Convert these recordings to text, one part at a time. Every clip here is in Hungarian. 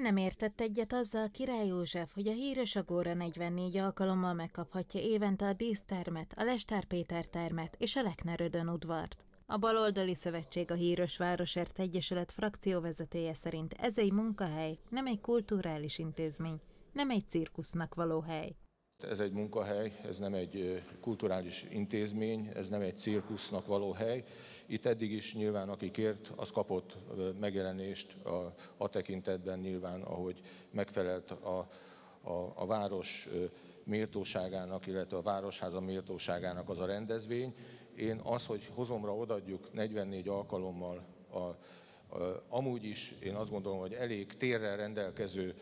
Nem értett egyet azzal Király József, hogy a híres Agóra 44 alkalommal megkaphatja évente a dísztermet, a Lestár Péter termet és a Leknerödön udvart. A Baloldali Szövetség a Híres Városért Egyesület frakcióvezetője szerint ez egy munkahely, nem egy kulturális intézmény, nem egy cirkusznak való hely. Ez egy munkahely, ez nem egy kulturális intézmény, ez nem egy cirkusznak való hely. Itt eddig is nyilván aki kért, az kapott megjelenést a, a tekintetben nyilván, ahogy megfelelt a, a, a város méltóságának, illetve a Városháza méltóságának az a rendezvény. Én az, hogy hozomra odadjuk 44 alkalommal a amúgy is én azt gondolom, hogy elég térrel rendelkező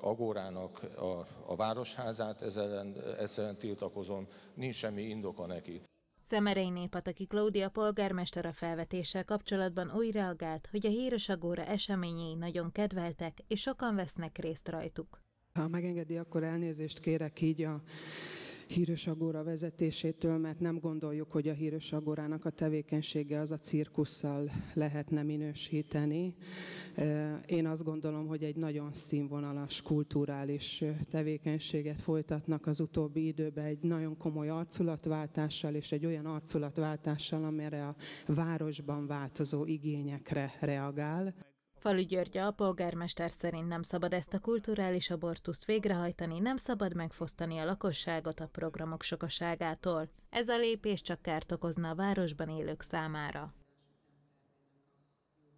agórának a, a városházát, ezen ellen egyszerűen tiltakozom, nincs semmi indoka neki. Szemerei Népataki Klaudia polgármester a felvetéssel kapcsolatban úgy reagált, hogy a híres agóra eseményei nagyon kedveltek, és sokan vesznek részt rajtuk. Ha megengedi, akkor elnézést kérek így a hírös agóra vezetésétől, mert nem gondoljuk, hogy a hírös agórának a tevékenysége az a cirkusszal lehetne minősíteni. Én azt gondolom, hogy egy nagyon színvonalas, kulturális tevékenységet folytatnak az utóbbi időben, egy nagyon komoly arculatváltással és egy olyan arculatváltással, amire a városban változó igényekre reagál. Falu György a polgármester szerint nem szabad ezt a kulturális abortuszt végrehajtani, nem szabad megfosztani a lakosságot a programok sokaságától. Ez a lépés csak kárt okozna a városban élők számára.